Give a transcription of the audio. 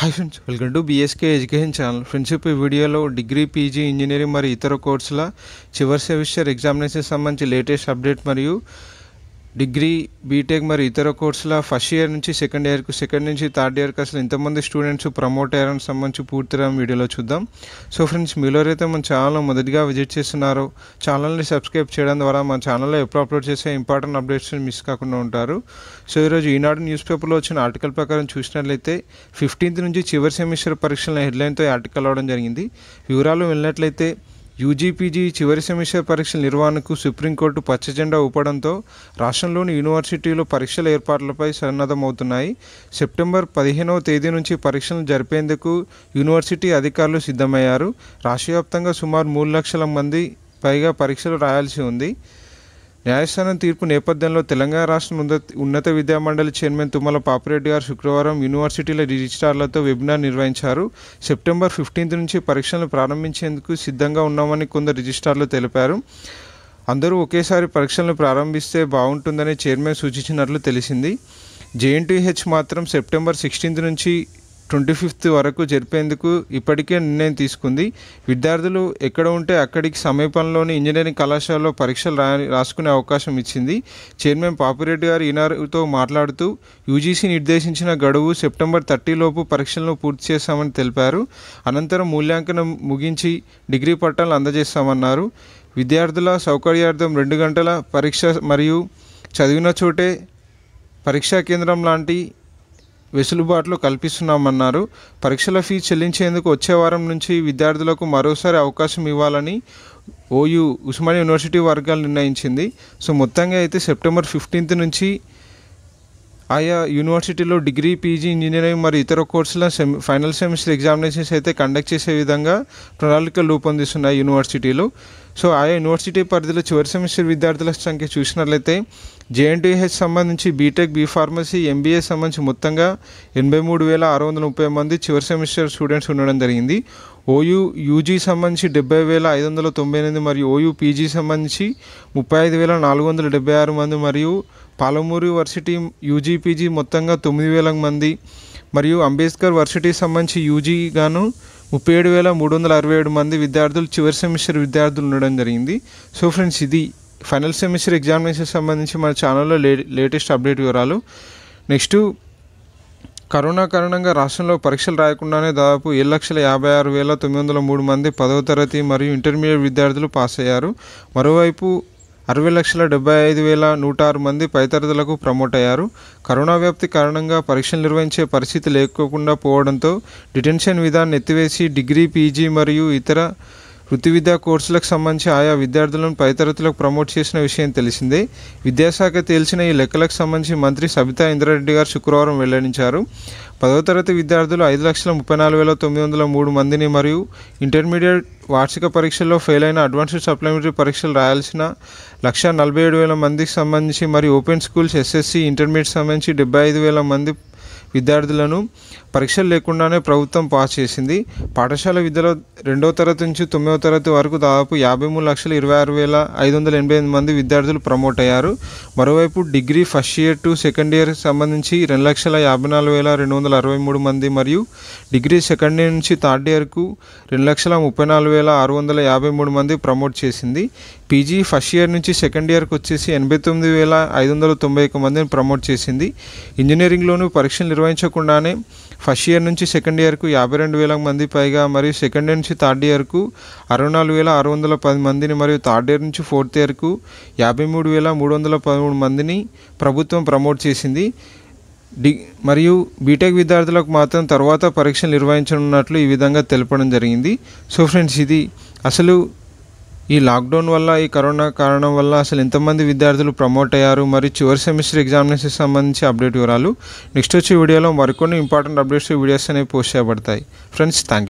hi friends welcome to BSK education channel friendship ఈ వీడియోలో degree PG engineering మరియు ఇతర కోర్సుల చివరి సెమిస్టర్ ఎగ్జామినేషన్ సంబంధించి లేటెస్ట్ అప్డేట్ మరియు డిగ్రీ బీటెక్ మరి ఇతర కోర్సుల ఫస్ట్ ఇయర్ నుంచి సెకండ్ ఇయర్కు సెకండ్ నుంచి థర్డ్ ఇయర్కి అసలు ఎంతమంది స్టూడెంట్స్ ప్రమోట్ అయ్యారని సంబంధించి పూర్తిగా వీడియోలో చూద్దాం సో ఫ్రెండ్స్ మీలో అయితే మన ఛానల్ మొదటిగా విజిట్ చేస్తున్నారు ఛానల్ని సబ్స్క్రైబ్ చేయడం ద్వారా మా ఛానల్లో ఎప్పుడు అప్లోడ్ చేసే ఇంపార్టెంట్ అప్డేట్స్ మిస్ కాకుండా ఉంటారు సో ఈరోజు ఈనాడు న్యూస్ పేపర్లో వచ్చిన ఆర్టికల్ ప్రకారం చూసినట్లయితే ఫిఫ్టీన్త్ నుంచి చివరి సెమిస్టర్ పరీక్షల హెడ్లైన్తో ఆర్టికల్ అవడం జరిగింది వివరాలు వెళ్ళినట్లయితే యూజీపీజీ చివరి సెమిస్టర్ పరీక్షల నిర్వహణకు సుప్రీంకోర్టు పచ్చజెండా ఊపడంతో రాష్ట్రంలోని యూనివర్సిటీలు పరీక్షల ఏర్పాట్లపై సన్నద్ధమవుతున్నాయి సెప్టెంబర్ పదిహేనవ తేదీ నుంచి పరీక్షలు జరిపేందుకు యూనివర్సిటీ అధికారులు సిద్ధమయ్యారు రాష్ట్రవ్యాప్తంగా సుమారు మూడు లక్షల మంది పైగా పరీక్షలు రాయాల్సి ఉంది న్యాయస్థానం తీర్పు నేపథ్యంలో తెలంగాణ రాష్ట్ర ఉన్నత విద్యామండలి చైర్మన్ తుమ్మల పాపిరెడ్డి గారు శుక్రవారం యూనివర్సిటీల రిజిస్ట్రార్లతో వెబినార్ నిర్వహించారు సెప్టెంబర్ ఫిఫ్టీన్త్ నుంచి పరీక్షలను ప్రారంభించేందుకు సిద్ధంగా ఉన్నామని కొందరు రిజిస్ట్రార్లు తెలిపారు అందరూ ఒకేసారి పరీక్షలను ప్రారంభిస్తే బాగుంటుందని చైర్మన్ సూచించినట్లు తెలిసింది జేఎన్టీహెచ్ మాత్రం సెప్టెంబర్ సిక్స్టీన్త్ నుంచి ట్వంటీ ఫిఫ్త్ వరకు జరిపేందుకు ఇప్పటికే నిర్ణయం తీసుకుంది విద్యార్థులు ఎక్కడ ఉంటే అక్కడికి సమీపంలోని ఇంజనీరింగ్ కళాశాలలో పరీక్షలు రా రాసుకునే అవకాశం ఇచ్చింది చైర్మన్ పాపిరెడ్డి గారు ఈనాడుతో మాట్లాడుతూ యూజీసీ నిర్దేశించిన గడువు సెప్టెంబర్ థర్టీలోపు పరీక్షలను పూర్తి చేస్తామని తెలిపారు అనంతరం మూల్యాంకనం ముగించి డిగ్రీ పట్టాలను అందజేస్తామన్నారు విద్యార్థుల సౌకర్యార్థం రెండు గంటల పరీక్ష మరియు చదివిన చోటే పరీక్షా కేంద్రం లాంటి వెసులుబాట్లు కల్పిస్తున్నామన్నారు పరీక్షల ఫీజు చెల్లించేందుకు వచ్చే వారం నుంచి విద్యార్థులకు మరోసారి అవకాశం ఇవ్వాలని ఓయూ ఉస్మాని యూనివర్సిటీ వర్గాలు నిర్ణయించింది సో మొత్తంగా అయితే సెప్టెంబర్ ఫిఫ్టీన్త్ నుంచి ఆయా యూనివర్సిటీలో డిగ్రీ పీజీ ఇంజనీరింగ్ మరియు ఇతర కోర్సుల సెమి ఫైనల్ సెమిస్టర్ ఎగ్జామినేషన్స్ అయితే కండక్ట్ చేసే విధంగా ప్రణాళికలు రూపొందిస్తున్నాయి యూనివర్సిటీలు సో ఆయా యూనివర్సిటీ పరిధిలో చివరి సెమిస్టర్ విద్యార్థుల సంఖ్య చూసినట్లయితే జేఎన్టీహెచ్ సంబంధించి బీటెక్ బీ ఫార్మసీ ఎంబీఏ సంబంధించి మొత్తంగా ఎనభై మూడు వేల ఆరు వందల ముప్పై మంది చివరి సెమిస్టర్ స్టూడెంట్స్ ఉండడం జరిగింది ఓయూ యూజీ సంబంధించి డెబ్బై వేల ఐదు వందల తొంభై ఎనిమిది మరియు ఓయూ పీజీ సంబంధించి ముప్పై ఐదు వేల నాలుగు వందల డెబ్బై ఆరు మంది మరియు పాలమూరు యూనివర్సిటీ యూజీ పీజీ మొత్తంగా తొమ్మిది వేల మంది మరియు అంబేద్కర్ వర్సిటీ సంబంధించి యూజీ గాను ముప్పై ఏడు వేల మూడు వందల అరవై ఏడు మంది విద్యార్థులు చివరి సెమిస్టర్ విద్యార్థులు ఉండడం జరిగింది సో ఫ్రెండ్స్ ఇది ఫైనల్ సెమిస్టర్ ఎగ్జామినేషన్ సంబంధించి మన ఛానల్లో లే లేటెస్ట్ అప్డేట్ వివరాలు నెక్స్ట్ కరోనా కారణంగా రాష్ట్రంలో పరీక్షలు రాయకుండానే దాదాపు ఏడు లక్షల యాభై ఆరు వేల తొమ్మిది వందల మూడు మంది పదవ తరగతి మరియు ఇంటర్మీడియట్ విద్యార్థులు పాస్ అయ్యారు మరోవైపు అరవై లక్షల డెబ్బై ఐదు వేల నూట ఆరు మంది పైతరగతులకు ప్రమోట్ అయ్యారు కరోనా వ్యాప్తి కారణంగా పరీక్షలు నిర్వహించే పరిస్థితి లేకోకుండా పోవడంతో డిటెన్షన్ విధానం ఎత్తివేసి డిగ్రీ పీజీ మరియు ఇతర వృత్తి విద్యా కోర్సులకు సంబంధించి ఆయా విద్యార్థులను పైతరతులకు ప్రమోట్ చేసిన విషయం తెలిసిందే విద్యాశాఖ తేల్చిన ఈ లెక్కలకు సంబంధించి మంత్రి సబితా ఇంద్రారెడ్డి గారు శుక్రవారం వెల్లడించారు పదవ తరగతి విద్యార్థులు ఐదు లక్షల ముప్పై నాలుగు వేల తొమ్మిది వందల మూడు మందిని మరియు ఇంటర్మీడియట్ వార్షిక పరీక్షల్లో ఫెయిల్ అయిన అడ్వాన్స్డ్ సప్లిమెంటరీ పరీక్షలు రాయాల్సిన లక్ష నలభై ఏడు వేల మందికి సంబంధించి మరియు ఓపెన్ స్కూల్స్ ఎస్ఎస్సి ఇంటర్మీడియట్ సంబంధించి డెబ్బై ఐదు వేల మంది విద్యార్థులను పరీక్షలు లేకుండానే ప్రభుత్వం పాస్ చేసింది పాఠశాల విద్యలో రెండవ తరగతి నుంచి తొమ్మిదవ తరగతి వరకు దాదాపు యాభై మూడు లక్షల ఇరవై ఆరు వేల ఐదు వందల ఎనభై ఎనిమిది మంది విద్యార్థులు ప్రమోట్ అయ్యారు మరోవైపు degree first year to second year సంబంధించి రెండు లక్షల యాభై నాలుగు వేల రెండు వందల అరవై మూడు మంది మరియు డిగ్రీ సెకండ్ ఇయర్ నుంచి థర్డ్ ఇయర్కు రెండు లక్షల ముప్పై నాలుగు వేల ఆరు వందల యాభై మూడు మంది ప్రమోట్ చేసింది పీజీ ఫస్ట్ ఇయర్ నుంచి సెకండ్ ఇయర్కి వచ్చేసి ఎనభై తొమ్మిది వేల ఐదు వందల తొంభై ఒక మందిని ప్రమోట్ చేసింది ఇంజనీరింగ్లోనూ పరీక్షలు నిర్వహించకుండానే ఫస్ట్ ఇయర్ నుంచి సెకండ్ ఇయర్కు యాభై రెండు వేల మంది పైగా మరియు సెకండ్ ఇయర్ నుంచి థర్డ్ ఇయర్కు అరవై నాలుగు వేల ఆరు వందల పది మందిని మరియు థర్డ్ ఇయర్ నుంచి ఫోర్త్ ఇయర్కు యాభై మూడు వేల మూడు వందల పదమూడు మందిని ప్రభుత్వం ప్రమోట్ చేసింది డి మరియు బీటెక్ విద్యార్థులకు మాత్రం తర్వాత పరీక్షలు నిర్వహించనున్నట్లు ఈ విధంగా తెలపడం జరిగింది సో ఫ్రెండ్స్ ఇది అసలు ఈ లాక్డౌన్ వల్ల ఈ కరోనా కారణం వల్ల అసలు ఎంతమంది విద్యార్థులు ప్రమోట్ అయ్యారు మరియు చివరి సెమిస్టర్ ఎగ్జామినేషన్ సంబంధించి అప్డేట్ వివరాలు నెక్స్ట్ వచ్చే వీడియోలో మరికొన్ని ఇంపార్టెంట్ అప్డేట్స్ వీడియోస్ అనేవి పోస్ట్ చేయబడతాయి ఫ్రెండ్స్ థ్యాంక్ యూ